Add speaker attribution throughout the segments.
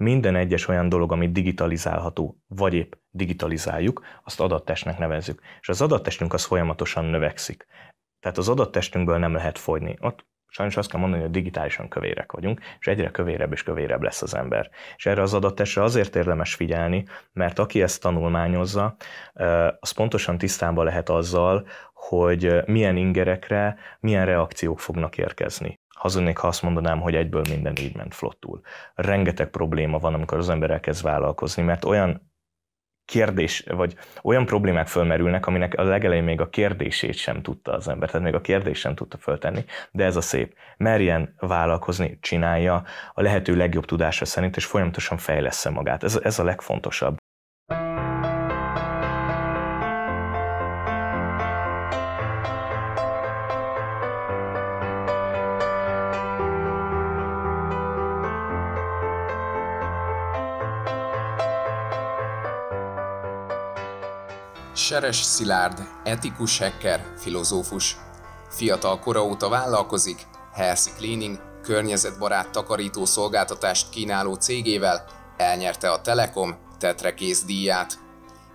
Speaker 1: minden egyes olyan dolog, ami digitalizálható, vagy épp digitalizáljuk, azt adattestnek nevezzük. És az adattestünk az folyamatosan növekszik. Tehát az adattestünkből nem lehet fogyni. Ott sajnos azt kell mondani, hogy digitálisan kövérek vagyunk, és egyre kövérebb és kövérebb lesz az ember. És erre az adattestre azért érdemes figyelni, mert aki ezt tanulmányozza, az pontosan tisztában lehet azzal, hogy milyen ingerekre, milyen reakciók fognak érkezni hazudnék, ha azt mondanám, hogy egyből minden így ment flottul. Rengeteg probléma van, amikor az ember elkezd vállalkozni, mert olyan kérdés, vagy olyan problémák fölmerülnek, aminek a legelején még a kérdését sem tudta az ember, tehát még a kérdést sem tudta föltenni, de ez a szép. Merjen vállalkozni, csinálja a lehető legjobb tudása szerint, és folyamatosan fejlesz magát. Ez, ez a legfontosabb.
Speaker 2: Mészáros Szilárd, etikus hacker, filozófus. Fiatal kora óta vállalkozik, Healthy Cleaning, környezetbarát takarító szolgáltatást kínáló cégével elnyerte a Telekom Tetrekész díját.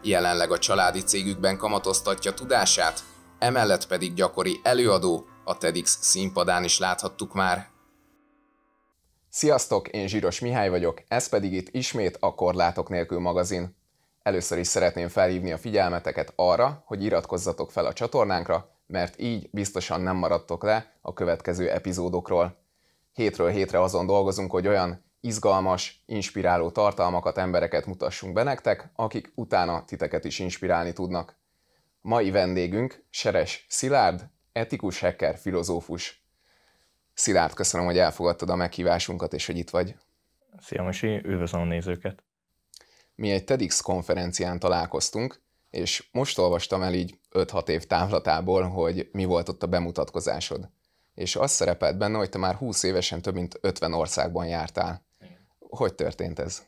Speaker 2: Jelenleg a családi cégükben kamatoztatja tudását, emellett pedig gyakori előadó, a TEDx színpadán is láthattuk már. Sziasztok, én Zsíros Mihály vagyok, ez pedig itt ismét a Korlátok nélkül magazin. Először is szeretném felhívni a figyelmeteket arra, hogy iratkozzatok fel a csatornánkra, mert így biztosan nem maradtok le a következő epizódokról. Hétről hétre azon dolgozunk, hogy olyan izgalmas, inspiráló tartalmakat, embereket mutassunk be nektek, akik utána titeket is inspirálni tudnak. Mai vendégünk Seres Szilárd, etikus hacker, filozófus. Szilárd, köszönöm, hogy elfogadtad a meghívásunkat, és hogy itt vagy. Szia,
Speaker 1: Misi, üdvözlöm a nézőket
Speaker 2: mi egy TEDx konferencián találkoztunk, és most olvastam el így 5-6 év távlatából, hogy mi volt ott a bemutatkozásod. És az szerepelt benne, hogy te már 20 évesen több mint 50 országban jártál. Hogy
Speaker 1: történt ez?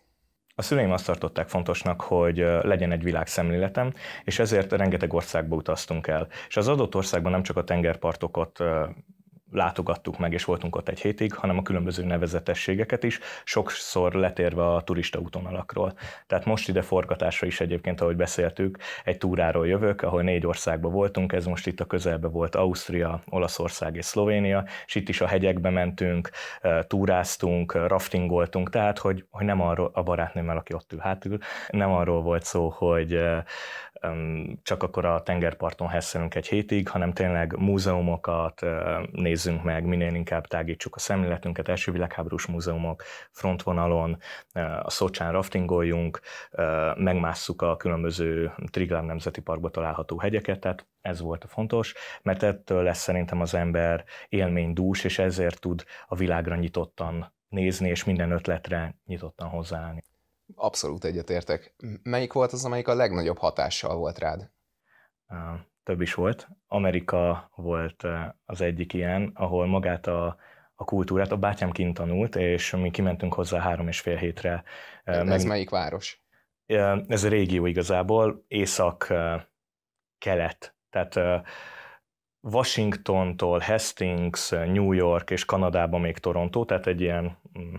Speaker 1: A szüleim azt tartották fontosnak, hogy legyen egy világszemléletem, és ezért rengeteg országba utaztunk el. És az adott országban nem csak a tengerpartokat látogattuk meg, és voltunk ott egy hétig, hanem a különböző nevezetességeket is, sokszor letérve a turista útonalakról. Tehát most ide forgatásra is egyébként, ahogy beszéltük, egy túráról jövök, ahol négy országba voltunk, ez most itt a közelben volt Ausztria, Olaszország és Szlovénia, és itt is a hegyekbe mentünk, túráztunk, raftingoltunk, tehát hogy, hogy nem arról a barátnőmmel, aki ott ül hátul, nem arról volt szó, hogy csak akkor a tengerparton hesszelünk egy hétig, hanem tényleg múzeumokat nézzünk meg, minél inkább tágítsuk a szemléletünket, első világháborús múzeumok frontvonalon, a Szocsán raftingoljunk, megmásszuk a különböző Triglav Nemzeti Parkba található hegyeket, tehát ez volt a fontos, mert ettől lesz szerintem az ember élménydús, és ezért tud a világra nyitottan nézni, és minden ötletre nyitottan hozzáállni. Abszolút egyetértek.
Speaker 2: Melyik volt az, amelyik a legnagyobb hatással volt rád?
Speaker 1: Több is volt. Amerika volt az egyik ilyen, ahol magát a, a kultúrát, a bátyám kint tanult, és mi kimentünk hozzá három és fél hétre. Ez Meg... melyik város? Ez a régió igazából, észak-kelet. Tehát Washingtontól Hastings, New York és Kanadában még Toronto, tehát egy ilyen mm,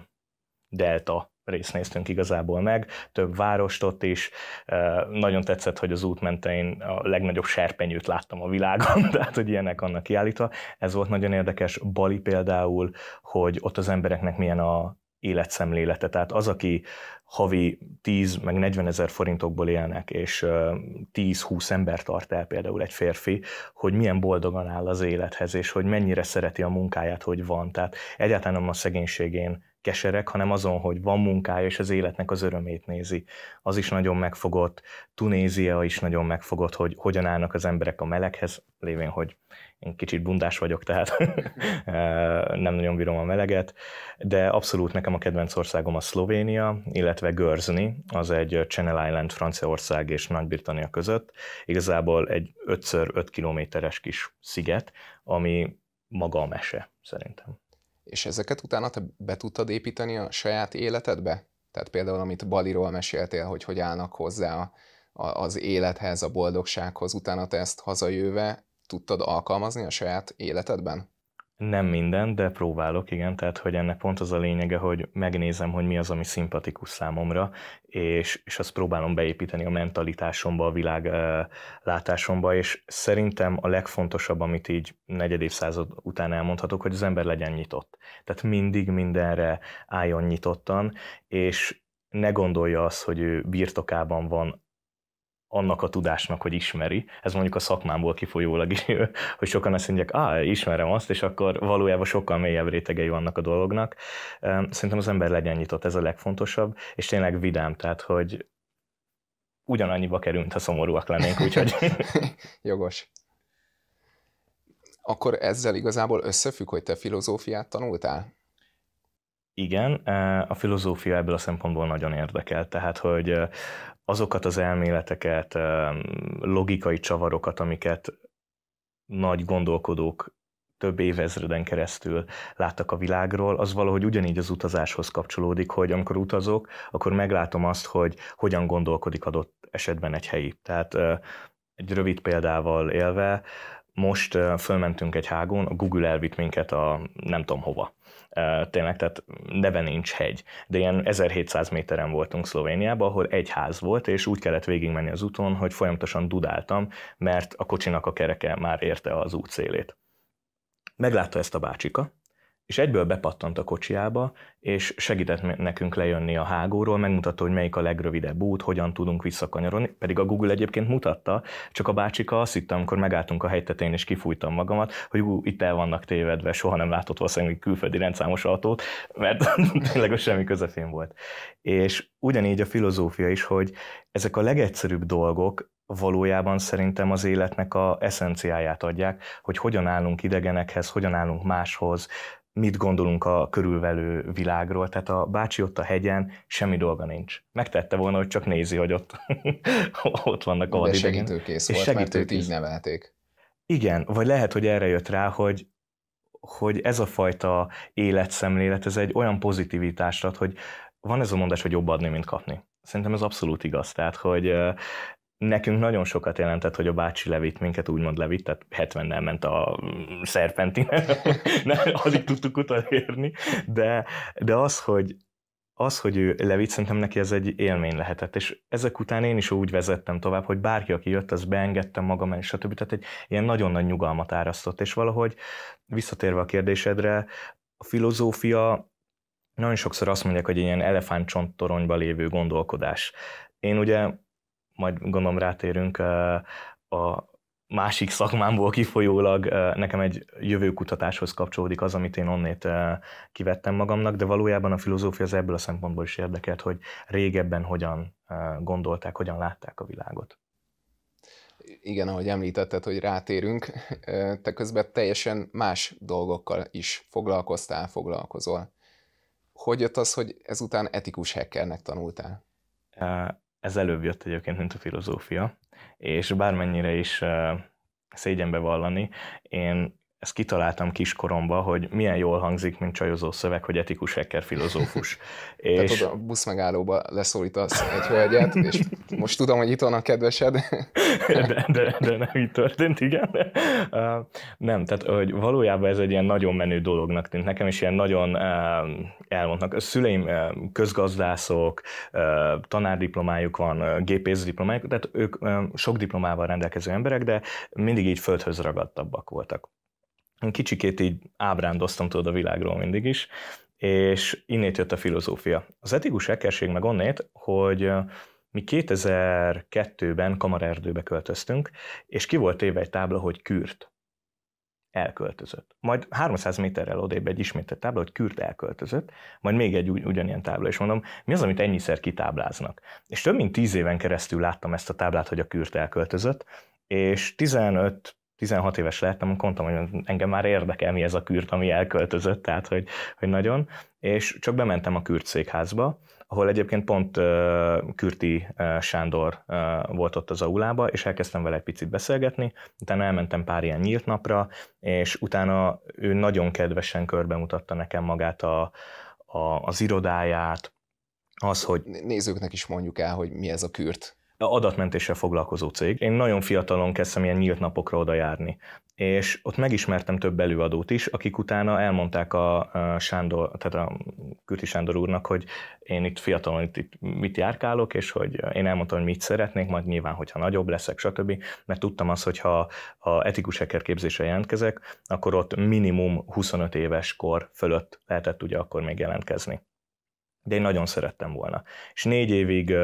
Speaker 1: delta részt néztünk igazából meg, több várost ott is. Nagyon tetszett, hogy az út mentén a legnagyobb serpenyőt láttam a világon, tehát hogy ilyenek annak kiállítva. Ez volt nagyon érdekes. Bali például, hogy ott az embereknek milyen a életszemlélete. Tehát az, aki havi 10 meg 40 ezer forintokból élnek, és 10-20 ember tart el például egy férfi, hogy milyen boldogan áll az élethez, és hogy mennyire szereti a munkáját, hogy van. Tehát egyáltalán nem a szegénységén keserek, hanem azon, hogy van munkája, és az életnek az örömét nézi. Az is nagyon megfogott, Tunézia is nagyon megfogott, hogy hogyan állnak az emberek a meleghez, lévén, hogy én kicsit bundás vagyok, tehát eh, nem nagyon bírom a meleget, de abszolút nekem a kedvenc országom a Szlovénia, illetve Görzni, az egy Channel Island Franciaország és Nagy-Britannia között, igazából egy 5x5 kilométeres kis sziget, ami maga a mese, szerintem és ezeket utána te be tudtad építeni a saját életedbe?
Speaker 2: Tehát például, amit Baliról meséltél, hogy hogy állnak hozzá a, a, az élethez, a boldogsághoz, utána te ezt hazajöve tudtad alkalmazni a saját életedben?
Speaker 1: Nem minden, de próbálok, igen, tehát hogy ennek pont az a lényege, hogy megnézem, hogy mi az, ami szimpatikus számomra, és, és azt próbálom beépíteni a mentalitásomba, a világlátásomba, és szerintem a legfontosabb, amit így negyed évszázad után elmondhatok, hogy az ember legyen nyitott. Tehát mindig mindenre álljon nyitottan, és ne gondolja azt, hogy ő birtokában van annak a tudásnak, hogy ismeri. Ez mondjuk a szakmámból kifolyólag is, hogy sokan azt mondják, á, ismerem azt, és akkor valójában sokkal mélyebb rétegei vannak a dolognak. Szerintem az ember legyen nyitott, ez a legfontosabb, és tényleg vidám, tehát, hogy ugyanannyiba kerülünk, ha szomorúak lennénk, úgyhogy... Jogos. Akkor ezzel igazából összefügg,
Speaker 2: hogy te filozófiát tanultál?
Speaker 1: Igen, e, a filozófia ebből a szempontból nagyon érdekel, tehát hogy e, azokat az elméleteket, logikai csavarokat, amiket nagy gondolkodók több évezreden keresztül láttak a világról, az valahogy ugyanígy az utazáshoz kapcsolódik, hogy amikor utazok, akkor meglátom azt, hogy hogyan gondolkodik adott esetben egy helyi. Tehát egy rövid példával élve, most fölmentünk egy hágón, a Google elvitt minket a nem tudom hova. Tényleg, tehát neve nincs hegy. De ilyen 1700 méteren voltunk Szlovéniában, ahol egy ház volt, és úgy kellett végigmenni az úton, hogy folyamatosan dudáltam, mert a kocsinak a kereke már érte az út szélét. Meglátta ezt a bácsika, és egyből bepattant a kocsiába, és segített nekünk lejönni a hágóról, megmutatta, hogy melyik a legrövidebb út, hogyan tudunk visszakanyarodni, pedig a Google egyébként mutatta, csak a bácsika azt hittem, amikor megálltunk a helytetén, és kifújtam magamat, hogy ú, itt el vannak tévedve, soha nem látott valószínűleg külföldi rendszámos autót, mert tényleg a semmi közepén volt. És ugyanígy a filozófia is, hogy ezek a legegyszerűbb dolgok, valójában szerintem az életnek a eszenciáját adják, hogy hogyan állunk idegenekhez, hogyan állunk máshoz, mit gondolunk a körülvelő világról. Tehát a bácsi ott a hegyen semmi dolga nincs. Megtette volna, hogy csak nézi, hogy ott, ott vannak a vadidegen. segítőkész és volt, segítőkész. mert őt így nevelték. Igen, vagy lehet, hogy erre jött rá, hogy hogy ez a fajta életszemlélet, ez egy olyan pozitivitást ad, hogy van ez a mondás, hogy jobb adni, mint kapni. Szerintem ez abszolút igaz. Tehát, hogy nekünk nagyon sokat jelentett, hogy a bácsi levitt minket, úgymond levitt, tehát 70-nel ment a mm, szerpentinen, addig tudtuk utalérni, de, de az, hogy, az, hogy ő levitt, szerintem neki ez egy élmény lehetett, és ezek után én is úgy vezettem tovább, hogy bárki, aki jött, az beengedtem magam el, stb. Tehát egy ilyen nagyon nagy nyugalmat árasztott, és valahogy visszatérve a kérdésedre, a filozófia nagyon sokszor azt mondják, hogy egy ilyen elefántcsonttoronyba lévő gondolkodás. Én ugye majd gondolom rátérünk a másik szakmámból kifolyólag nekem egy jövőkutatáshoz kapcsolódik az, amit én onnét kivettem magamnak, de valójában a filozófia az ebből a szempontból is érdekelt, hogy régebben hogyan gondolták, hogyan látták a világot.
Speaker 2: Igen, ahogy említetted, hogy rátérünk, te közben teljesen más dolgokkal is foglalkoztál, foglalkozol. Hogy jött az, hogy ezután etikus hackernek tanultál?
Speaker 1: ez előbb jött egyébként, mint a filozófia, és bármennyire is szégyenbe vallani, én ezt kitaláltam kiskoromban, hogy milyen jól hangzik, mint csajozó szöveg, hogy etikus hekker filozófus. és... Tehát a busz megállóba leszólítasz egy hölgyet, és most tudom, hogy itt van a kedvesed. de, de, de nem így történt, igen. Uh, nem, tehát hogy valójában ez egy ilyen nagyon menő dolognak tűnt nekem, is ilyen nagyon uh, elmondnak. A szüleim uh, közgazdászok, uh, tanárdiplomájuk van, uh, gépészdiplomájuk, tehát ők uh, sok diplomával rendelkező emberek, de mindig így földhöz ragadtabbak voltak kicsikét így ábrándoztam tudod a világról mindig is, és innét jött a filozófia. Az etikus ekerség meg onnét, hogy mi 2002-ben Kamarerdőbe költöztünk, és ki volt éve egy tábla, hogy kürt. Elköltözött. Majd 300 méterrel odébb egy ismétett tábla, hogy kürt elköltözött, majd még egy ugy- ugyanilyen tábla, és mondom, mi az, amit ennyiszer kitábláznak? És több mint 10 éven keresztül láttam ezt a táblát, hogy a kürt elköltözött, és 15 16 éves lettem, akkor mondtam, hogy engem már érdekel mi ez a kürt, ami elköltözött, tehát hogy, hogy nagyon, és csak bementem a kürt székházba, ahol egyébként pont uh, Kürti uh, Sándor uh, volt ott az aulába, és elkezdtem vele egy picit beszélgetni, utána elmentem pár ilyen nyílt napra, és utána ő nagyon kedvesen körbemutatta nekem magát a, a, az irodáját, az, hogy... Nézőknek is mondjuk el, hogy mi ez a kürt adatmentéssel foglalkozó cég. Én nagyon fiatalon kezdtem ilyen nyílt napokra oda járni és ott megismertem több előadót is, akik utána elmondták a Sándor, tehát a Kürti Sándor úrnak, hogy én itt fiatalon itt, itt mit járkálok, és hogy én elmondtam, hogy mit szeretnék, majd nyilván, hogyha nagyobb leszek, stb. Mert tudtam azt, hogy ha a etikus hacker képzésre jelentkezek, akkor ott minimum 25 éves kor fölött lehetett ugye akkor még jelentkezni de én nagyon szerettem volna. És négy évig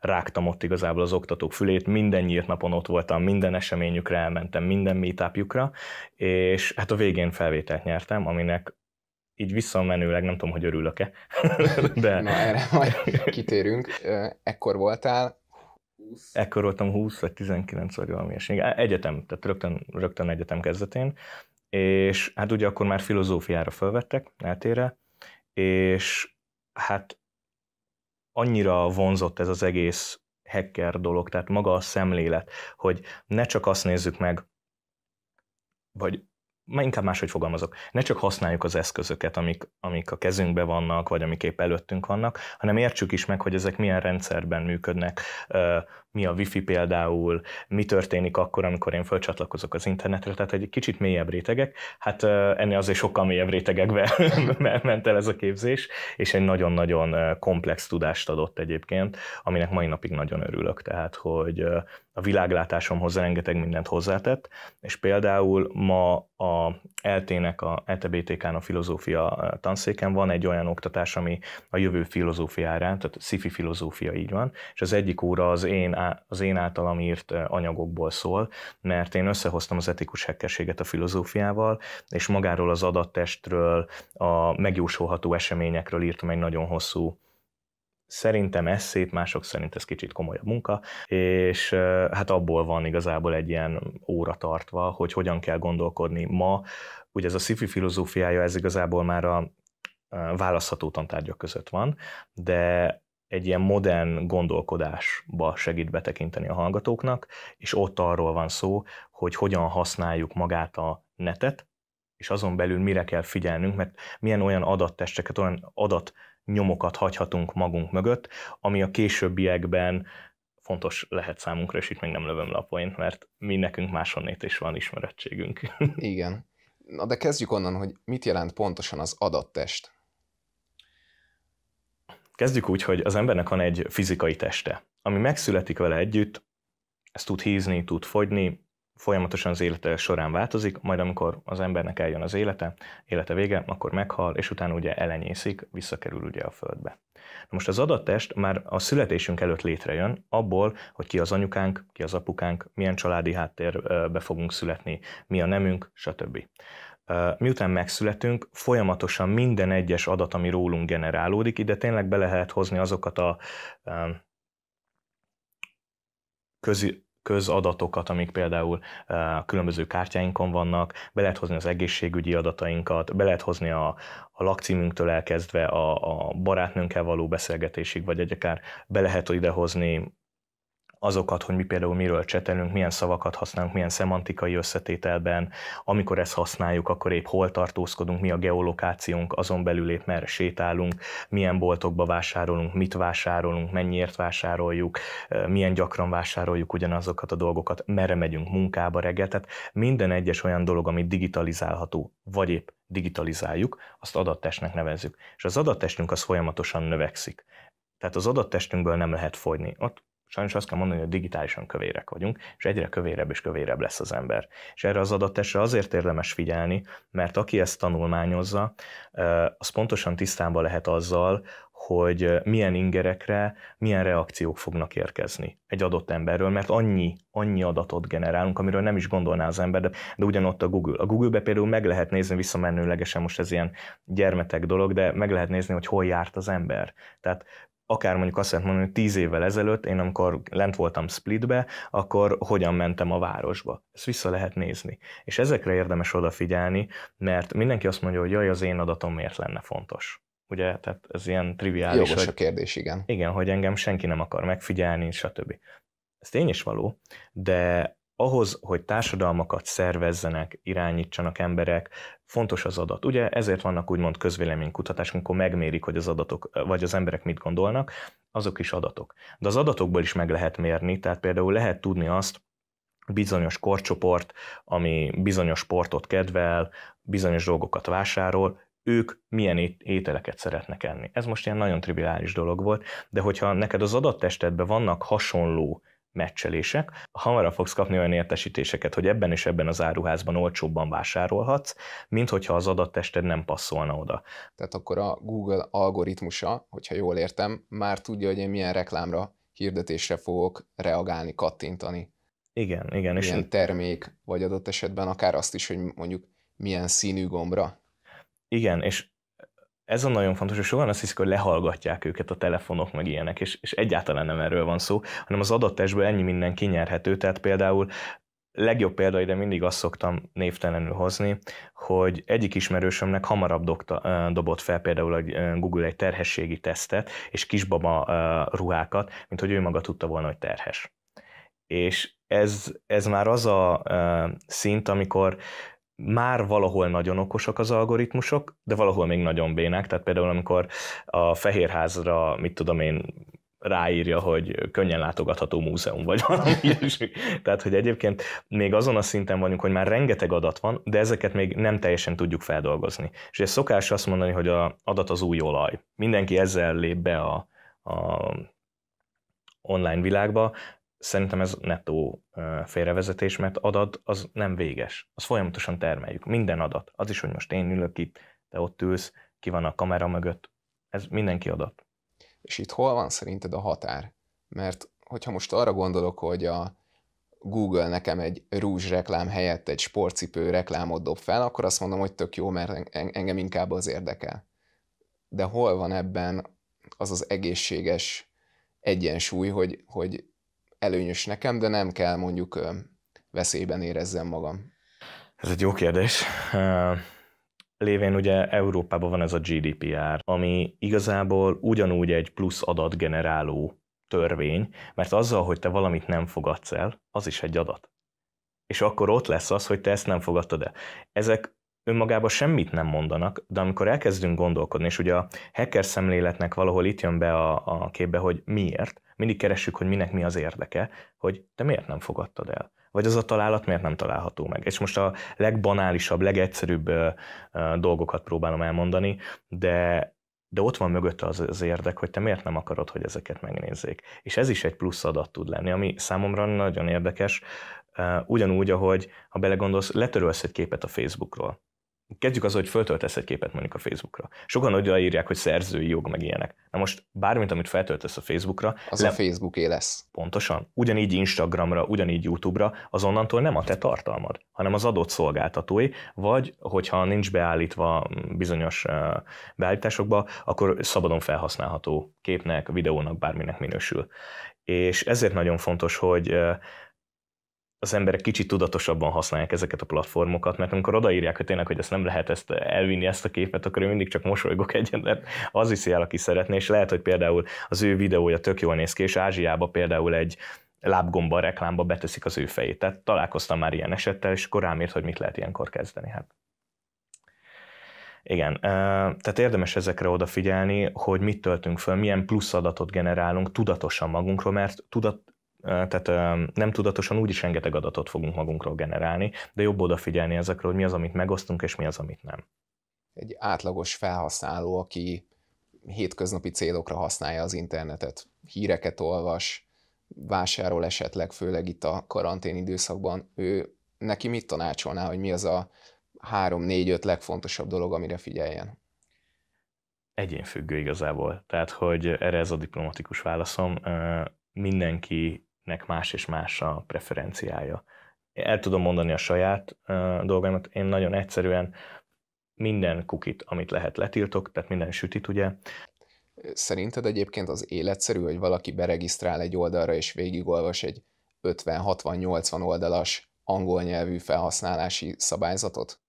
Speaker 1: rágtam ott igazából az oktatók fülét, minden nyílt napon ott voltam, minden eseményükre elmentem, minden meetupjukra, és hát a végén felvételt nyertem, aminek így visszamenőleg nem tudom, hogy örülök-e. de... Na, erre majd kitérünk. Ekkor voltál, 20. Ekkor voltam 20 vagy 19 vagy valami és e, Egyetem, tehát rögtön, rögtön egyetem kezdetén. És hát ugye akkor már filozófiára felvettek, eltére, és hát annyira vonzott ez az egész hacker dolog, tehát maga a szemlélet, hogy ne csak azt nézzük meg, vagy inkább máshogy fogalmazok, ne csak használjuk az eszközöket, amik, amik a kezünkbe vannak, vagy amik épp előttünk vannak, hanem értsük is meg, hogy ezek milyen rendszerben működnek, mi a wifi például, mi történik akkor, amikor én fölcsatlakozok az internetre, tehát egy kicsit mélyebb rétegek, hát ennél azért sokkal mélyebb rétegekbe ment el ez a képzés, és egy nagyon-nagyon komplex tudást adott egyébként, aminek mai napig nagyon örülök, tehát hogy a világlátásomhoz rengeteg mindent hozzátett, és például ma a eltének, a ETBTK-n a filozófia tanszéken van egy olyan oktatás, ami a jövő filozófiára, tehát szifi filozófia így van, és az egyik óra az én, az én általam írt anyagokból szól, mert én összehoztam az etikus hekkeséget a filozófiával, és magáról az adattestről, a megjósolható eseményekről írtam egy nagyon hosszú Szerintem ez szép, mások szerint ez kicsit komolyabb munka, és hát abból van igazából egy ilyen óra tartva, hogy hogyan kell gondolkodni ma. Ugye ez a szifi filozófiája, ez igazából már a választható tantárgyak között van, de egy ilyen modern gondolkodásba segít betekinteni a hallgatóknak, és ott arról van szó, hogy hogyan használjuk magát a netet, és azon belül mire kell figyelnünk, mert milyen olyan adattesteket, olyan adat nyomokat hagyhatunk magunk mögött, ami a későbbiekben fontos lehet számunkra, és itt még nem lövöm le a point, mert mi nekünk másonnét is van ismerettségünk. Igen. Na de kezdjük onnan, hogy mit
Speaker 2: jelent pontosan az adattest.
Speaker 1: Kezdjük úgy, hogy az embernek van egy fizikai teste, ami megszületik vele együtt, ez tud hízni, tud fogyni, folyamatosan az élete során változik, majd amikor az embernek eljön az élete, élete vége, akkor meghal, és utána ugye elenyészik, visszakerül ugye a földbe. Na most az adattest már a születésünk előtt létrejön, abból, hogy ki az anyukánk, ki az apukánk, milyen családi háttérbe fogunk születni, mi a nemünk, stb. Miután megszületünk, folyamatosan minden egyes adat, ami rólunk generálódik, ide tényleg be lehet hozni azokat a közi, közadatokat, amik például a különböző kártyáinkon vannak, be lehet hozni az egészségügyi adatainkat, be lehet hozni a, a lakcímünktől elkezdve a, a barátnőnkkel való beszélgetésig, vagy egy akár be lehet idehozni azokat, hogy mi például miről csetelünk, milyen szavakat használunk, milyen szemantikai összetételben, amikor ezt használjuk, akkor épp hol tartózkodunk, mi a geolokációnk, azon belül épp merre sétálunk, milyen boltokba vásárolunk, mit vásárolunk, mennyiért vásároljuk, eh, milyen gyakran vásároljuk ugyanazokat a dolgokat, merre megyünk munkába reggel, tehát minden egyes olyan dolog, ami digitalizálható, vagy épp digitalizáljuk, azt adattestnek nevezzük. És az adattestünk az folyamatosan növekszik. Tehát az adattestünkből nem lehet fogyni. Ott sajnos azt kell mondani, hogy digitálisan kövérek vagyunk, és egyre kövérebb és kövérebb lesz az ember. És erre az adattestre azért érdemes figyelni, mert aki ezt tanulmányozza, az pontosan tisztában lehet azzal, hogy milyen ingerekre, milyen reakciók fognak érkezni egy adott emberről, mert annyi, annyi adatot generálunk, amiről nem is gondolná az ember, de, de ugyanott a Google. A Google-be például meg lehet nézni visszamenőlegesen, most ez ilyen gyermetek dolog, de meg lehet nézni, hogy hol járt az ember. Tehát akár mondjuk azt lehet mondani, hogy tíz évvel ezelőtt, én amikor lent voltam Splitbe, akkor hogyan mentem a városba. Ezt vissza lehet nézni. És ezekre érdemes odafigyelni, mert mindenki azt mondja, hogy jaj, az én adatom miért lenne fontos. Ugye, tehát ez ilyen triviális. Jogos hogy, a kérdés, igen. Igen, hogy engem senki nem akar megfigyelni, stb. Ez tény is való, de ahhoz, hogy társadalmakat szervezzenek, irányítsanak emberek, fontos az adat. Ugye ezért vannak úgymond közvéleménykutatások, amikor megmérik, hogy az adatok, vagy az emberek mit gondolnak, azok is adatok. De az adatokból is meg lehet mérni, tehát például lehet tudni azt, bizonyos korcsoport, ami bizonyos sportot kedvel, bizonyos dolgokat vásárol, ők milyen ételeket szeretnek enni. Ez most ilyen nagyon triviális dolog volt, de hogyha neked az adattestedben vannak hasonló meccselések, hamarabb fogsz kapni olyan értesítéseket, hogy ebben és ebben az áruházban olcsóbban vásárolhatsz, mint hogyha az adattested nem passzolna oda. Tehát akkor a Google algoritmusa, hogyha jól értem, már tudja,
Speaker 2: hogy én milyen reklámra, hirdetésre fogok reagálni, kattintani. Igen, igen. Milyen és termék, vagy adott esetben akár azt is, hogy mondjuk milyen színű gombra.
Speaker 1: Igen, és ez a nagyon fontos, hogy sokan azt hiszik, hogy lehallgatják őket a telefonok, meg ilyenek, és, és egyáltalán nem erről van szó, hanem az adattestből ennyi minden kinyerhető, tehát például legjobb példa ide mindig azt szoktam névtelenül hozni, hogy egyik ismerősömnek hamarabb dokta, dobott fel például a Google egy terhességi tesztet és kisbaba ruhákat, mint hogy ő maga tudta volna, hogy terhes. És ez, ez már az a szint, amikor már valahol nagyon okosak az algoritmusok, de valahol még nagyon bénák. Tehát például, amikor a Fehérházra, mit tudom én, ráírja, hogy könnyen látogatható múzeum vagy valami ilyesmi. Tehát, hogy egyébként még azon a szinten vagyunk, hogy már rengeteg adat van, de ezeket még nem teljesen tudjuk feldolgozni. És ez szokás azt mondani, hogy a adat az új olaj. Mindenki ezzel lép be a, a online világba, szerintem ez nettó félrevezetés, mert adat az nem véges. Az folyamatosan termeljük. Minden adat. Az is, hogy most én ülök itt, te ott ülsz, ki van a kamera mögött. Ez mindenki adat. És itt hol van
Speaker 2: szerinted a határ? Mert hogyha most arra gondolok, hogy a Google nekem egy rúzs reklám helyett egy sportcipő reklámot dob fel, akkor azt mondom, hogy tök jó, mert engem inkább az érdekel. De hol van ebben az az egészséges egyensúly, hogy, hogy előnyös nekem, de nem kell mondjuk veszélyben érezzem
Speaker 1: magam? Ez egy jó kérdés. Lévén ugye Európában van ez a GDPR, ami igazából ugyanúgy egy plusz adat generáló törvény, mert azzal, hogy te valamit nem fogadsz el, az is egy adat. És akkor ott lesz az, hogy te ezt nem fogadtad el. Ezek önmagában semmit nem mondanak, de amikor elkezdünk gondolkodni, és ugye a hacker szemléletnek valahol itt jön be a, a képbe, hogy miért, mindig keressük, hogy minek mi az érdeke, hogy te miért nem fogadtad el vagy az a találat miért nem található meg. És most a legbanálisabb, legegyszerűbb dolgokat próbálom elmondani, de de ott van mögötte az, az érdek, hogy te miért nem akarod, hogy ezeket megnézzék. És ez is egy plusz adat tud lenni, ami számomra nagyon érdekes, ugyanúgy, ahogy ha belegondolsz, letörölsz egy képet a Facebookról. Kezdjük az, hogy föltöltesz egy képet mondjuk a Facebookra. Sokan írják, hogy szerzői jog, meg ilyenek. Na most bármint, amit feltöltesz a Facebookra... Az le... a Facebook lesz. Pontosan. Ugyanígy Instagramra, ugyanígy YouTube-ra, azonnantól nem a te tartalmad, hanem az adott szolgáltatói, vagy hogyha nincs beállítva bizonyos beállításokba, akkor szabadon felhasználható képnek, videónak, bárminek minősül. És ezért nagyon fontos, hogy az emberek kicsit tudatosabban használják ezeket a platformokat, mert amikor odaírják, hogy tényleg, hogy ezt nem lehet ezt elvinni, ezt a képet, akkor én mindig csak mosolygok egyet, mert az hiszi el, aki szeretné, és lehet, hogy például az ő videója tök jól néz ki, és Ázsiába például egy lábgomba a reklámba beteszik az ő fejét. Tehát találkoztam már ilyen esettel, és akkor rámért, hogy mit lehet ilyenkor kezdeni. Hát. Igen, tehát érdemes ezekre odafigyelni, hogy mit töltünk föl, milyen plusz adatot generálunk tudatosan magunkról, mert tudat, tehát nem tudatosan úgyis rengeteg adatot fogunk magunkról generálni, de jobb odafigyelni ezekre, hogy mi az, amit megosztunk, és mi az, amit nem.
Speaker 2: Egy átlagos felhasználó, aki hétköznapi célokra használja az internetet, híreket olvas, vásárol esetleg, főleg itt a karantén időszakban, ő neki mit tanácsolná, hogy mi az a három-négy-öt legfontosabb dolog, amire
Speaker 1: figyeljen? Egyénfüggő igazából. Tehát, hogy erre ez a diplomatikus válaszom, mindenki nek más és más a preferenciája. El tudom mondani a saját uh, én nagyon egyszerűen minden kukit, amit lehet, letiltok, tehát minden sütit, ugye. Szerinted egyébként az életszerű,
Speaker 2: hogy valaki beregisztrál egy oldalra és végigolvas egy 50-60-80 oldalas
Speaker 1: angol nyelvű felhasználási szabályzatot?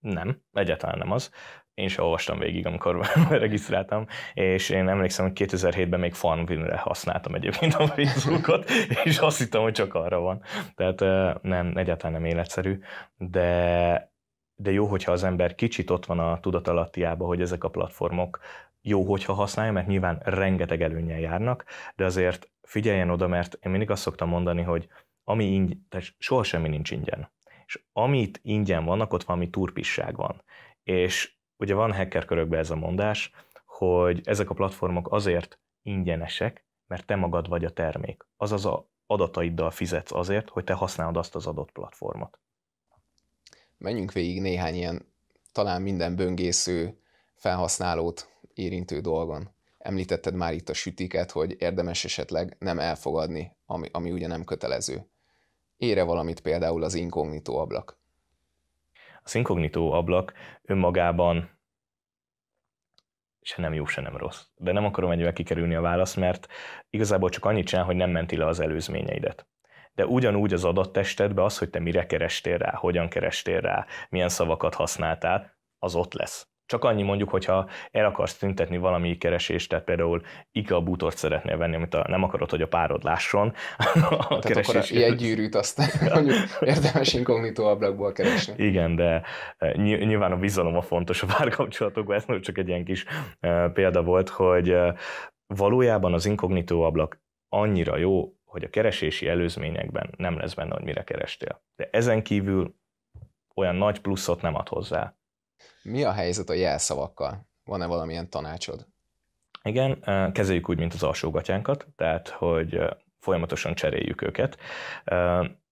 Speaker 1: Nem, egyáltalán nem az én is olvastam végig, amikor regisztráltam, és én emlékszem, hogy 2007-ben még Farmville-re használtam egyébként a Facebookot, és azt hittem, hogy csak arra van. Tehát nem, egyáltalán nem életszerű, de, de jó, hogyha az ember kicsit ott van a tudatalattiába, hogy ezek a platformok jó, hogyha használja, mert nyilván rengeteg előnyel járnak, de azért figyeljen oda, mert én mindig azt szoktam mondani, hogy ami ingy, tehát soha semmi nincs ingyen. És amit ingyen vannak, ott valami turpisság van. És Ugye van hacker körökben ez a mondás, hogy ezek a platformok azért ingyenesek, mert te magad vagy a termék. Azaz a adataiddal fizetsz azért, hogy te használod azt az adott platformot.
Speaker 2: Menjünk végig néhány ilyen talán minden böngésző felhasználót érintő dolgon. Említetted már itt a sütiket, hogy érdemes esetleg nem elfogadni, ami, ami ugye nem kötelező. Ére valamit
Speaker 1: például az inkognitó ablak. Az inkognitó ablak önmagában se nem jó, se nem rossz. De nem akarom egyébként kikerülni a választ, mert igazából csak annyit csinál, hogy nem menti le az előzményeidet de ugyanúgy az adattestedbe az, hogy te mire kerestél rá, hogyan kerestél rá, milyen szavakat használtál, az ott lesz. Csak annyi mondjuk, hogyha el akarsz tüntetni valami keresést, tehát például Ika bútort szeretnél venni, amit a, nem akarod, hogy a párod lásson. A tehát keresés akkor ilyen gyűrűt azt mondjuk érdemes inkognitó ablakból keresni. Igen, de e, nyilván a bizalom a fontos a párkapcsolatokban, ez csak egy ilyen kis e, példa volt, hogy e, valójában az inkognitó ablak annyira jó, hogy a keresési előzményekben nem lesz benne, hogy mire kerestél. De ezen kívül olyan nagy pluszot nem ad hozzá.
Speaker 2: Mi a helyzet a jelszavakkal? Van-e valamilyen tanácsod?
Speaker 1: Igen, kezeljük úgy, mint az alsógatyánkat, tehát, hogy folyamatosan cseréljük őket.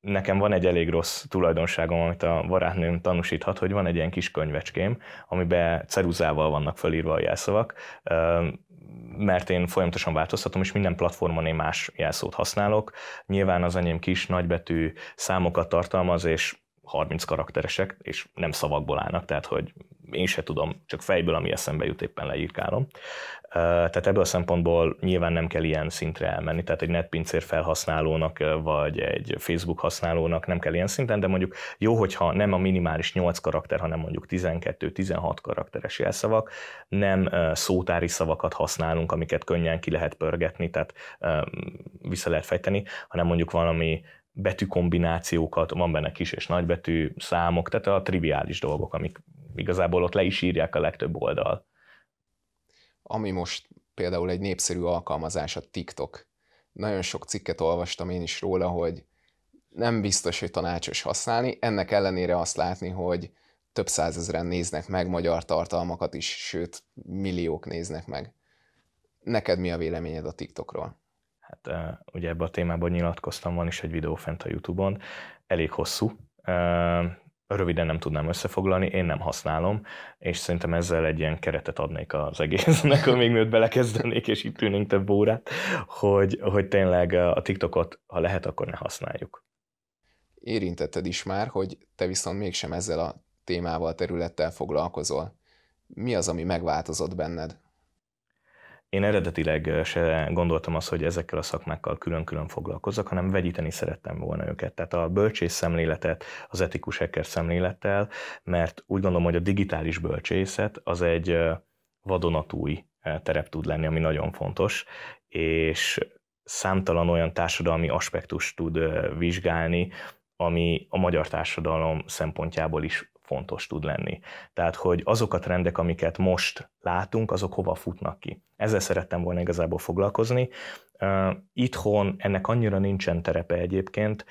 Speaker 1: Nekem van egy elég rossz tulajdonságom, amit a barátnőm tanúsíthat, hogy van egy ilyen kis könyvecském, amiben ceruzával vannak fölírva a jelszavak, mert én folyamatosan változtatom, és minden platformon én más jelszót használok. Nyilván az enyém kis nagybetű számokat tartalmaz, és 30 karakteresek, és nem szavakból állnak, tehát hogy én se tudom, csak fejből, ami eszembe jut, éppen leírkálom. Tehát ebből a szempontból nyilván nem kell ilyen szintre elmenni, tehát egy netpincér felhasználónak, vagy egy Facebook használónak nem kell ilyen szinten, de mondjuk jó, hogyha nem a minimális 8 karakter, hanem mondjuk 12-16 karakteres jelszavak, nem szótári szavakat használunk, amiket könnyen ki lehet pörgetni, tehát vissza lehet fejteni, hanem mondjuk valami betűkombinációkat, van benne kis és nagybetű számok, tehát a triviális dolgok, amik igazából ott le is írják a legtöbb oldal. Ami most például egy népszerű alkalmazás a
Speaker 2: TikTok. Nagyon sok cikket olvastam én is róla, hogy nem biztos, hogy tanácsos használni, ennek ellenére azt látni, hogy több százezren néznek meg magyar tartalmakat is, sőt, milliók néznek meg. Neked mi a véleményed a TikTokról?
Speaker 1: hát ugye ebbe a témában nyilatkoztam, van is egy videó fent a YouTube-on, elég hosszú, röviden nem tudnám összefoglalni, én nem használom, és szerintem ezzel egy ilyen keretet adnék az egésznek, még mielőtt belekezdenék, és itt ülnénk több órát, hogy, hogy tényleg a TikTokot, ha lehet, akkor ne használjuk. Érintetted
Speaker 2: is már, hogy te viszont mégsem ezzel a témával, területtel foglalkozol. Mi az, ami megváltozott benned?
Speaker 1: Én eredetileg se gondoltam azt, hogy ezekkel a szakmákkal külön-külön foglalkozzak, hanem vegyíteni szerettem volna őket. Tehát a bölcsész szemléletet az etikus hacker szemlélettel, mert úgy gondolom, hogy a digitális bölcsészet az egy vadonatúj terep tud lenni, ami nagyon fontos, és számtalan olyan társadalmi aspektust tud vizsgálni, ami a magyar társadalom szempontjából is fontos tud lenni. Tehát, hogy azok a trendek, amiket most látunk, azok hova futnak ki. Ezzel szerettem volna igazából foglalkozni. Itthon ennek annyira nincsen terepe egyébként,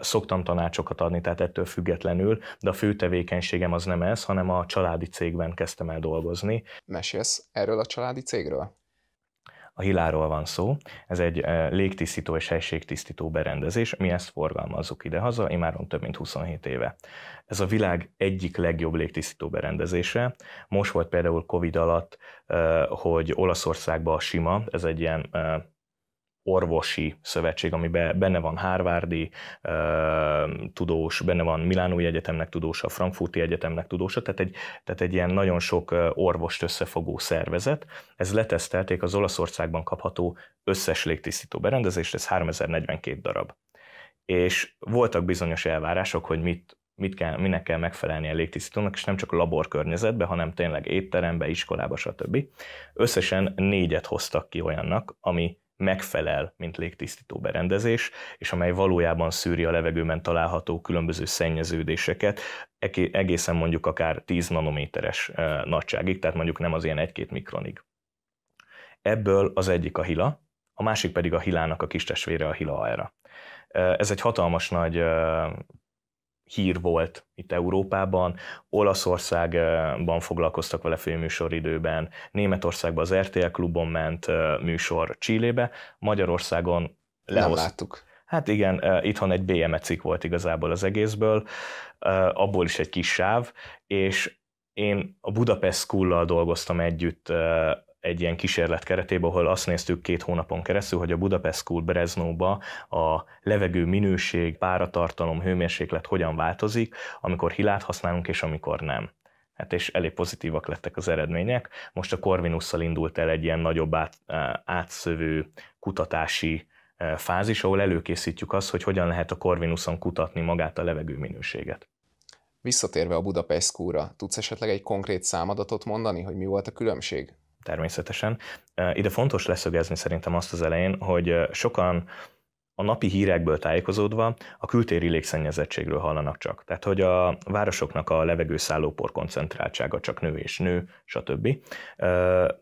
Speaker 1: szoktam tanácsokat adni, tehát ettől függetlenül, de a fő tevékenységem az nem ez, hanem a családi cégben kezdtem el dolgozni. Mesélsz erről a családi cégről? A hiláról van szó, ez egy eh, légtisztító és helységtisztító berendezés, mi ezt forgalmazzuk idehaza, imáron több mint 27 éve. Ez a világ egyik legjobb légtisztító berendezése. Most volt például Covid alatt, eh, hogy Olaszországban a sima, ez egy ilyen eh, orvosi szövetség, amiben benne van Harvardi uh, tudós, benne van Milánói Egyetemnek tudósa, Frankfurti Egyetemnek tudósa, tehát egy, tehát egy ilyen nagyon sok orvost összefogó szervezet. Ez letesztelték az Olaszországban kapható összes légtisztító berendezést, ez 3042 darab. És voltak bizonyos elvárások, hogy mit mit kell, minek kell megfelelni a légtisztítónak, és nem csak a laborkörnyezetbe, hanem tényleg étterembe, iskolába, stb. Összesen négyet hoztak ki olyannak, ami megfelel, mint légtisztító berendezés, és amely valójában szűri a levegőben található különböző szennyeződéseket, egészen mondjuk akár 10 nanométeres nagyságig, tehát mondjuk nem az ilyen 1-2 mikronig. Ebből az egyik a hila, a másik pedig a hilának a kis testvére a hila aera. Ez egy hatalmas nagy hír volt itt Európában, Olaszországban foglalkoztak vele főműsoridőben, Németországban az RTL klubon ment műsor Csillébe, Magyarországon lehoz... Nem láttuk. Hát igen, itthon egy BME cikk volt igazából az egészből, abból is egy kis sáv, és én a Budapest school dolgoztam együtt egy ilyen kísérlet keretében, ahol azt néztük két hónapon keresztül, hogy a Budapest School Breznóba a levegő minőség, páratartalom, hőmérséklet hogyan változik, amikor hilát használunk és amikor nem. Hát és elég pozitívak lettek az eredmények. Most a Corvinusszal indult el egy ilyen nagyobb át, e, átszövő kutatási e, fázis, ahol előkészítjük azt, hogy hogyan lehet a Corvinuson kutatni magát a levegő minőséget.
Speaker 2: Visszatérve a Budapest school tudsz esetleg egy konkrét számadatot
Speaker 1: mondani, hogy mi volt a különbség? természetesen. Ide fontos leszögezni szerintem azt az elején, hogy sokan a napi hírekből tájékozódva a kültéri légszennyezettségről hallanak csak. Tehát, hogy a városoknak a levegőszállópor koncentráltsága csak nő és nő, stb.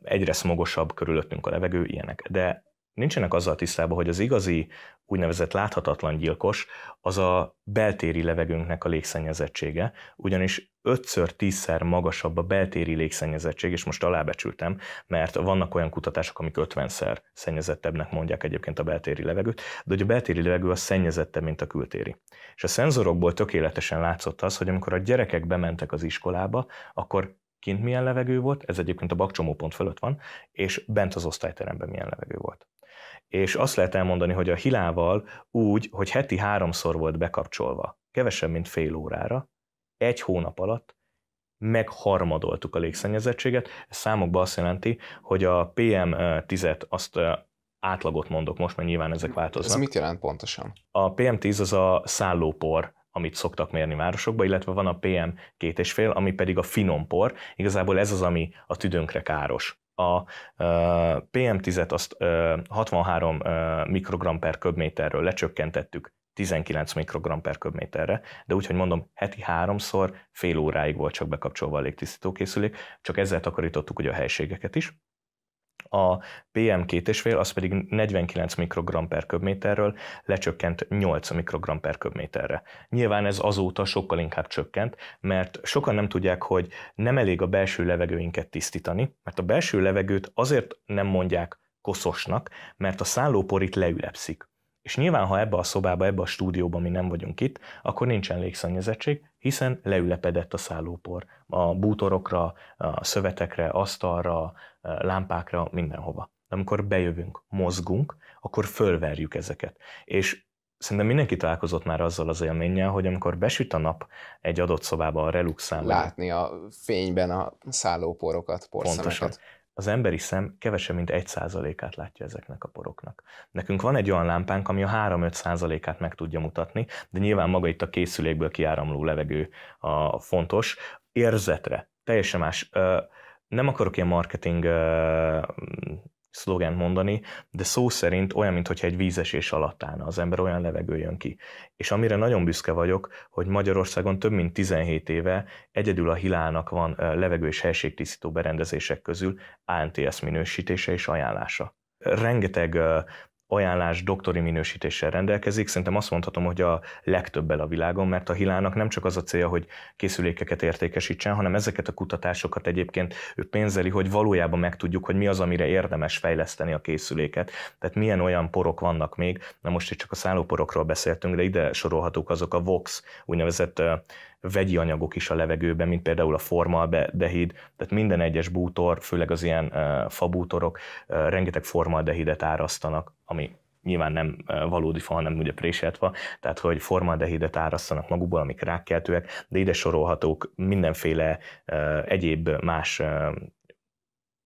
Speaker 1: Egyre szmogosabb körülöttünk a levegő, ilyenek. De nincsenek azzal tisztában, hogy az igazi úgynevezett láthatatlan gyilkos az a beltéri levegőnknek a légszennyezettsége, ugyanis ötször, tízszer magasabb a beltéri légszennyezettség, és most alábecsültem, mert vannak olyan kutatások, amik 50-szer szennyezettebbnek mondják egyébként a beltéri levegőt, de hogy a beltéri levegő az szennyezettebb, mint a kültéri. És a szenzorokból tökéletesen látszott az, hogy amikor a gyerekek bementek az iskolába, akkor kint milyen levegő volt, ez egyébként a bakcsomópont fölött van, és bent az osztályteremben milyen levegő volt és azt lehet elmondani, hogy a hilával úgy, hogy heti háromszor volt bekapcsolva, kevesebb, mint fél órára, egy hónap alatt megharmadoltuk a légszennyezettséget. Ez számokban azt jelenti, hogy a PM10-et azt átlagot mondok most, mert nyilván ezek változnak. Ez mit jelent pontosan? A PM10 az a szállópor, amit szoktak mérni városokba, illetve van a PM 25 ami pedig a finom por. Igazából ez az, ami a tüdőnkre káros. A PM10-et azt 63 mikrogram per köbméterről lecsökkentettük 19 mikrogram per köbméterre, de úgy, hogy mondom, heti háromszor fél óráig volt csak bekapcsolva a légtisztítókészülék, csak ezzel takarítottuk ugye a helységeket is. A PM2,5 az pedig 49 mikrogram per köbméterről lecsökkent 8 mikrogram per köbméterre. Nyilván ez azóta sokkal inkább csökkent, mert sokan nem tudják, hogy nem elég a belső levegőinket tisztítani, mert a belső levegőt azért nem mondják koszosnak, mert a szállópor itt leülepszik és nyilván, ha ebbe a szobába, ebbe a stúdióba mi nem vagyunk itt, akkor nincsen légszennyezettség, hiszen leülepedett a szállópor. A bútorokra, a szövetekre, asztalra, lámpákra, mindenhova. De amikor bejövünk, mozgunk, akkor fölverjük ezeket. És szerintem mindenki találkozott már azzal az élménnyel, hogy amikor besüt a nap egy adott szobába a relux számára. Látni a fényben a szállóporokat, porszemeket. Pontosan az emberi szem kevesebb, mint 1%-át látja ezeknek a poroknak. Nekünk van egy olyan lámpánk, ami a 3-5%-át meg tudja mutatni, de nyilván maga itt a készülékből kiáramló levegő a fontos. Érzetre, teljesen más. Nem akarok ilyen marketing szlogent mondani, de szó szerint olyan, mintha egy vízesés alatt állna, az ember olyan levegő jön ki. És amire nagyon büszke vagyok, hogy Magyarországon több mint 17 éve egyedül a Hilának van levegő és helységtisztító berendezések közül ANTS minősítése és ajánlása rengeteg ajánlás doktori minősítéssel rendelkezik. Szerintem azt mondhatom, hogy a legtöbbel a világon, mert a Hilának nem csak az a célja, hogy készülékeket értékesítsen, hanem ezeket a kutatásokat egyébként ő pénzeli, hogy valójában megtudjuk, hogy mi az, amire érdemes fejleszteni a készüléket. Tehát milyen olyan porok vannak még, na most itt csak a szállóporokról beszéltünk, de ide sorolhatók azok a VOX úgynevezett vegyi anyagok is a levegőben, mint például a formaldehid, tehát minden egyes bútor, főleg az ilyen fabútorok rengeteg formaldehidet árasztanak, ami nyilván nem valódi fa, hanem ugye fa, tehát hogy formaldehidet árasztanak magukból, amik rákkeltőek, de ide sorolhatók mindenféle egyéb más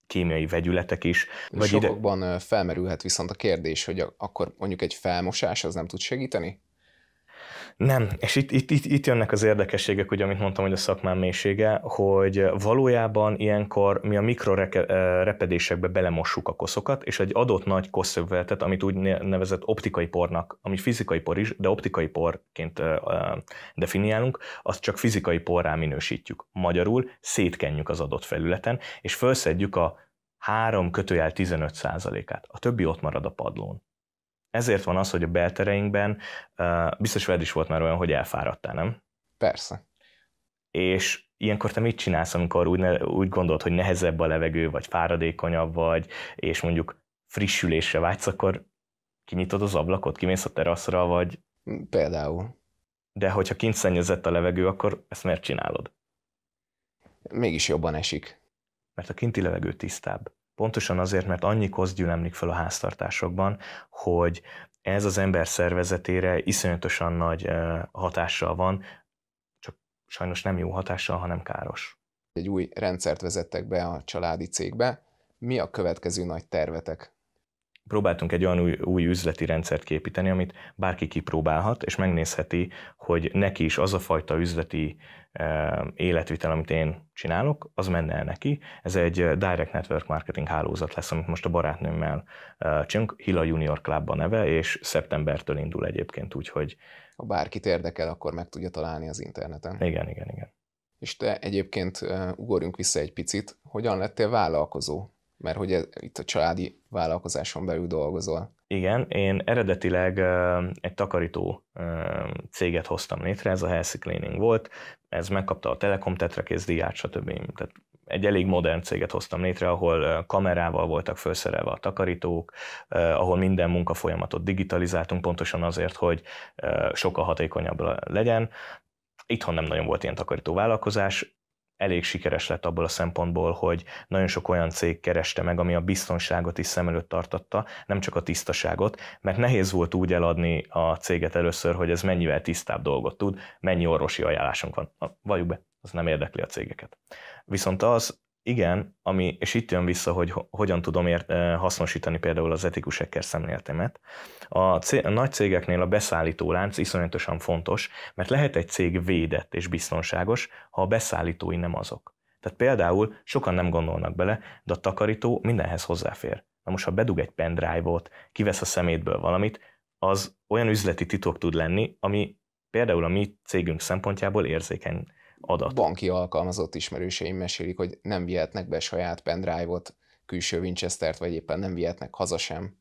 Speaker 1: kémiai vegyületek is. Vagy Sokokban ide... felmerülhet viszont a kérdés, hogy akkor mondjuk egy felmosás az nem tud segíteni? Nem, és itt, itt, itt, itt jönnek az érdekességek, ugye, amit mondtam, hogy a szakmám mélysége, hogy valójában ilyenkor mi a mikrorepedésekbe belemossuk a koszokat, és egy adott nagy koszövetet, amit úgy nevezett optikai pornak, ami fizikai por is, de optikai porként definiálunk, azt csak fizikai porrá minősítjük. Magyarul szétkenjük az adott felületen, és felszedjük a 3 kötőjel 15 át A többi ott marad a padlón. Ezért van az, hogy a beltereinkben biztos veled is volt már olyan, hogy elfáradtál, nem? Persze. És ilyenkor te mit csinálsz, amikor úgy, ne, úgy gondolod, hogy nehezebb a levegő, vagy fáradékonyabb vagy, és mondjuk frissülésre vágysz, akkor kinyitod az ablakot, kimész a teraszra, vagy... Mm, például. De hogyha kint szennyezett a levegő, akkor ezt miért csinálod? Mégis jobban esik. Mert a kinti levegő tisztább. Pontosan azért, mert annyi koszt gyülemlik fel a háztartásokban, hogy ez az ember szervezetére iszonyatosan nagy hatással van, csak sajnos nem jó hatással, hanem káros. Egy új rendszert vezettek
Speaker 2: be a családi cégbe. Mi a következő nagy tervetek?
Speaker 1: próbáltunk egy olyan új, új üzleti rendszert képíteni, amit bárki kipróbálhat, és megnézheti, hogy neki is az a fajta üzleti e, életvitel, amit én csinálok, az menne el neki. Ez egy e, direct network marketing hálózat lesz, amit most a barátnőmmel e, csinálunk. Hila Junior Club a neve, és szeptembertől indul egyébként, úgyhogy... Ha bárkit érdekel, akkor meg tudja
Speaker 2: találni az interneten. Igen, igen, igen. És te egyébként e, ugorjunk vissza egy picit, hogyan lettél vállalkozó? mert hogy itt a családi vállalkozáson belül dolgozol.
Speaker 1: Igen, én eredetileg egy takarító céget hoztam létre, ez a Healthy Cleaning volt, ez megkapta a Telekom Tetrakész díját, stb. Tehát egy elég modern céget hoztam létre, ahol kamerával voltak felszerelve a takarítók, ahol minden munkafolyamatot digitalizáltunk, pontosan azért, hogy sokkal hatékonyabb legyen. Itthon nem nagyon volt ilyen takarító vállalkozás, elég sikeres lett abból a szempontból, hogy nagyon sok olyan cég kereste meg, ami a biztonságot is szem előtt tartotta, nem csak a tisztaságot, mert nehéz volt úgy eladni a céget először, hogy ez mennyivel tisztább dolgot tud, mennyi orvosi ajánlásunk van. Valljuk be, az nem érdekli a cégeket. Viszont az, igen, ami, és itt jön vissza, hogy hogyan tudom ért, eh, hasznosítani például az etikus ekker szemléletemet. A, cég, a nagy cégeknél a beszállító lánc iszonyatosan fontos, mert lehet egy cég védett és biztonságos, ha a beszállítói nem azok. Tehát például sokan nem gondolnak bele, de a takarító mindenhez hozzáfér. Na most, ha bedug egy pendrive-ot, kivesz a szemétből valamit, az olyan üzleti titok tud lenni, ami például a mi cégünk szempontjából érzékeny adat. Banki alkalmazott ismerőseim mesélik, hogy nem vihetnek be
Speaker 2: saját pendrive-ot, külső Winchester-t, vagy éppen nem vihetnek haza sem,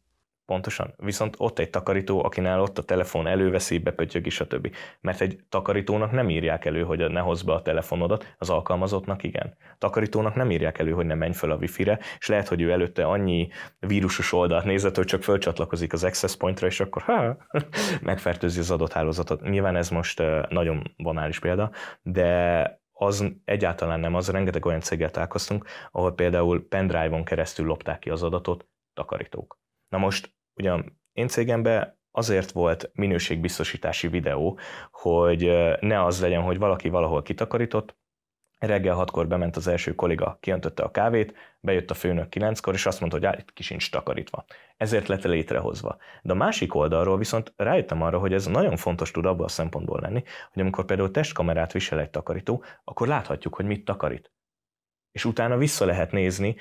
Speaker 1: Pontosan. Viszont ott egy takarító, akinál ott a telefon előveszi, bepötyög, stb. Mert egy takarítónak nem írják elő, hogy ne hozd be a telefonodat, az alkalmazottnak igen. A takarítónak nem írják elő, hogy ne menj fel a wifi-re, és lehet, hogy ő előtte annyi vírusos oldalt nézett, hogy csak fölcsatlakozik az access pointra, és akkor ha, megfertőzi az adott hálózatot. Nyilván ez most nagyon banális példa, de az egyáltalán nem az, rengeteg olyan céggel találkoztunk, ahol például pendrive-on keresztül lopták ki az adatot takarítók. Na most Ugyan én cégemben azért volt minőségbiztosítási videó, hogy ne az legyen, hogy valaki valahol kitakarított, reggel hatkor bement az első kolléga, kiöntötte a kávét, bejött a főnök kilenckor, és azt mondta, hogy áll, itt ki sincs takarítva. Ezért lett létrehozva. De a másik oldalról viszont rájöttem arra, hogy ez nagyon fontos tud abban a szempontból lenni, hogy amikor például testkamerát visel egy takarító, akkor láthatjuk, hogy mit takarít és utána vissza lehet nézni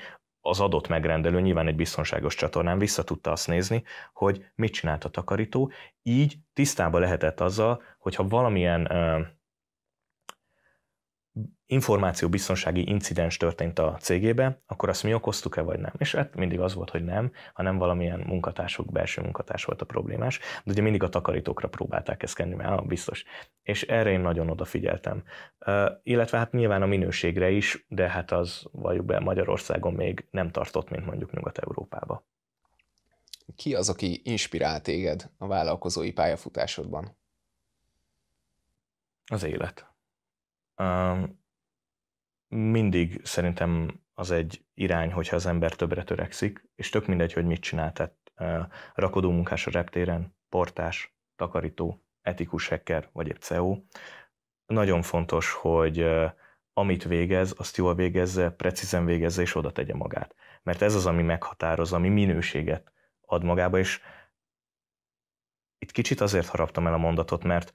Speaker 1: az adott megrendelő nyilván egy biztonságos csatornán vissza tudta azt nézni, hogy mit csinált a takarító, így tisztában lehetett azzal, hogyha valamilyen információbiztonsági incidens történt a cégébe, akkor azt mi okoztuk-e, vagy nem? És hát mindig az volt, hogy nem, hanem valamilyen munkatársok, belső munkatárs volt a problémás, de ugye mindig a takarítókra próbálták ezt kenni, mert ah, biztos. És erre én nagyon odafigyeltem. Uh, illetve hát nyilván a minőségre is, de hát az valljuk be Magyarországon még nem tartott, mint mondjuk Nyugat-Európába. Ki az, aki
Speaker 2: inspirál téged a vállalkozói pályafutásodban?
Speaker 1: Az élet mindig szerintem az egy irány, hogyha az ember többre törekszik, és tök mindegy, hogy mit csinál, tehát rakodó munkás a reptéren, portás, takarító, etikus hacker, vagy egy CEO. Nagyon fontos, hogy amit végez, azt jól végezze, precízen végezze, és oda tegye magát. Mert ez az, ami meghatároz, ami minőséget ad magába, és itt kicsit azért haraptam el a mondatot, mert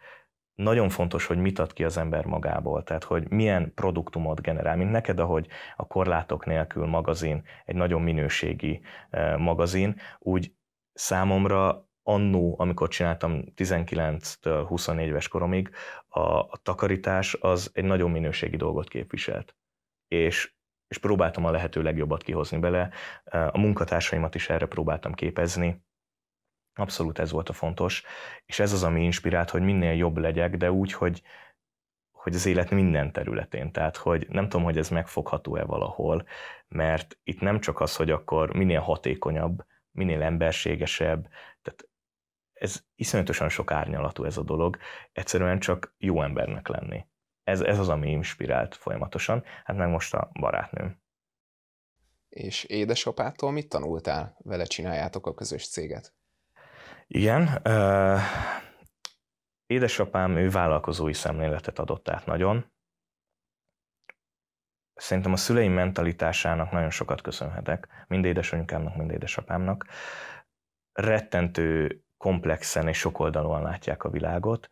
Speaker 1: nagyon fontos, hogy mit ad ki az ember magából, tehát hogy milyen produktumot generál, mint neked, ahogy a korlátok nélkül magazin, egy nagyon minőségi e, magazin, úgy számomra annó, amikor csináltam 19-24 éves koromig, a, a takarítás az egy nagyon minőségi dolgot képviselt. És és próbáltam a lehető legjobbat kihozni bele. E, a munkatársaimat is erre próbáltam képezni, Abszolút ez volt a fontos, és ez az, ami inspirált, hogy minél jobb legyek, de úgy, hogy, hogy az élet minden területén. Tehát, hogy nem tudom, hogy ez megfogható-e valahol, mert itt nem csak az, hogy akkor minél hatékonyabb, minél emberségesebb, tehát ez iszonyatosan sok árnyalatú ez a dolog, egyszerűen csak jó embernek lenni. Ez, ez az, ami inspirált folyamatosan, hát meg most a barátnőm.
Speaker 2: És édesapától mit tanultál? Vele csináljátok a közös céget?
Speaker 1: Igen. Édesapám, ő vállalkozói szemléletet adott át nagyon. Szerintem a szüleim mentalitásának nagyon sokat köszönhetek, mind édesanyukámnak, mind édesapámnak. Rettentő komplexen és sokoldalúan látják a világot.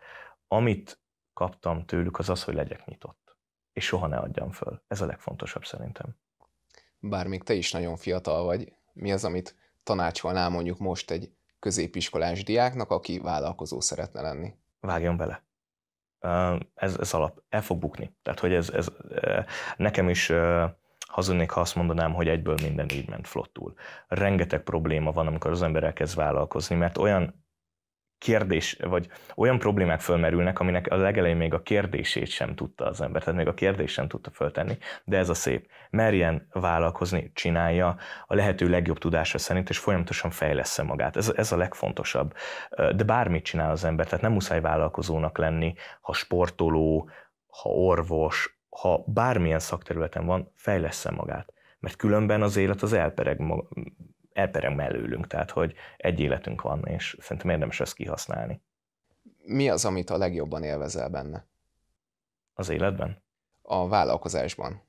Speaker 1: Amit kaptam tőlük, az az, hogy legyek nyitott. És soha ne adjam föl. Ez a legfontosabb szerintem.
Speaker 2: Bár még te is nagyon fiatal vagy, mi az, amit tanácsolnál mondjuk most egy középiskolás diáknak, aki vállalkozó szeretne lenni?
Speaker 1: Vágjon bele. Ez, ez alap. El fog bukni. Tehát, hogy ez, ez nekem is hazudnék, ha azt mondanám, hogy egyből minden így ment flottul. Rengeteg probléma van, amikor az ember elkezd vállalkozni, mert olyan kérdés, vagy olyan problémák fölmerülnek, aminek a legelején még a kérdését sem tudta az ember, tehát még a kérdést sem tudta föltenni, de ez a szép. Merjen vállalkozni, csinálja a lehető legjobb tudása szerint, és folyamatosan fejlesz magát. Ez, ez a legfontosabb. De bármit csinál az ember, tehát nem muszáj vállalkozónak lenni, ha sportoló, ha orvos, ha bármilyen szakterületen van, fejlesz magát. Mert különben az élet az elpereg elperem mellőlünk, tehát hogy egy életünk van, és szerintem érdemes ezt kihasználni. Mi az, amit a legjobban élvezel benne? Az életben?
Speaker 2: A vállalkozásban.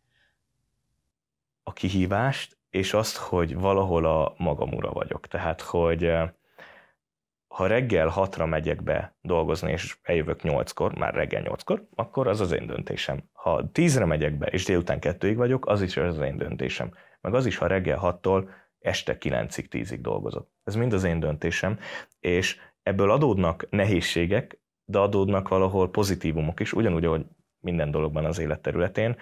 Speaker 1: A kihívást, és azt, hogy valahol a magam ura vagyok. Tehát, hogy eh, ha reggel hatra megyek be dolgozni, és eljövök nyolckor, már reggel nyolckor, akkor az az én döntésem. Ha tízre megyek be, és délután kettőig vagyok, az is az én döntésem. Meg az is, ha reggel hattól este 9-ig, 10-ig dolgozott. Ez mind az én döntésem, és ebből adódnak nehézségek, de adódnak valahol pozitívumok is, ugyanúgy, ahogy minden dologban az élet területén.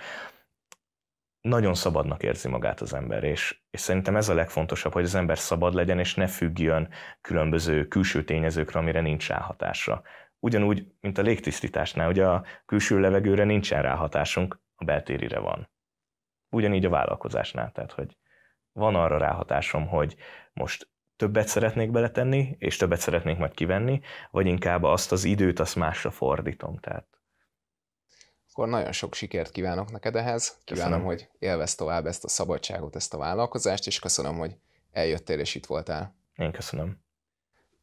Speaker 1: Nagyon szabadnak érzi magát az ember, és, és szerintem ez a legfontosabb, hogy az ember szabad legyen, és ne függjön különböző külső tényezőkre, amire nincs ráhatása. Ugyanúgy, mint a légtisztításnál, hogy a külső levegőre nincsen ráhatásunk, a beltérire van. Ugyanígy a vállalkozásnál, tehát hogy van arra ráhatásom, hogy most többet szeretnék beletenni, és többet szeretnék majd kivenni, vagy inkább azt az időt, azt másra fordítom. Tehát.
Speaker 2: Akkor nagyon sok sikert kívánok neked ehhez. Köszönöm. Kívánom, hogy élvezd tovább ezt a szabadságot, ezt a vállalkozást, és köszönöm, hogy eljöttél és itt voltál.
Speaker 1: Én köszönöm.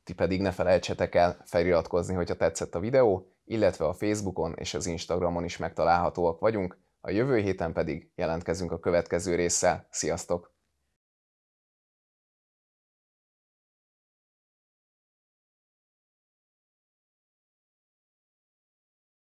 Speaker 2: Ti pedig ne felejtsetek el feliratkozni, hogyha tetszett a videó, illetve a Facebookon és az Instagramon is megtalálhatóak vagyunk, a jövő héten pedig jelentkezünk a következő résszel.
Speaker 1: Sziasztok!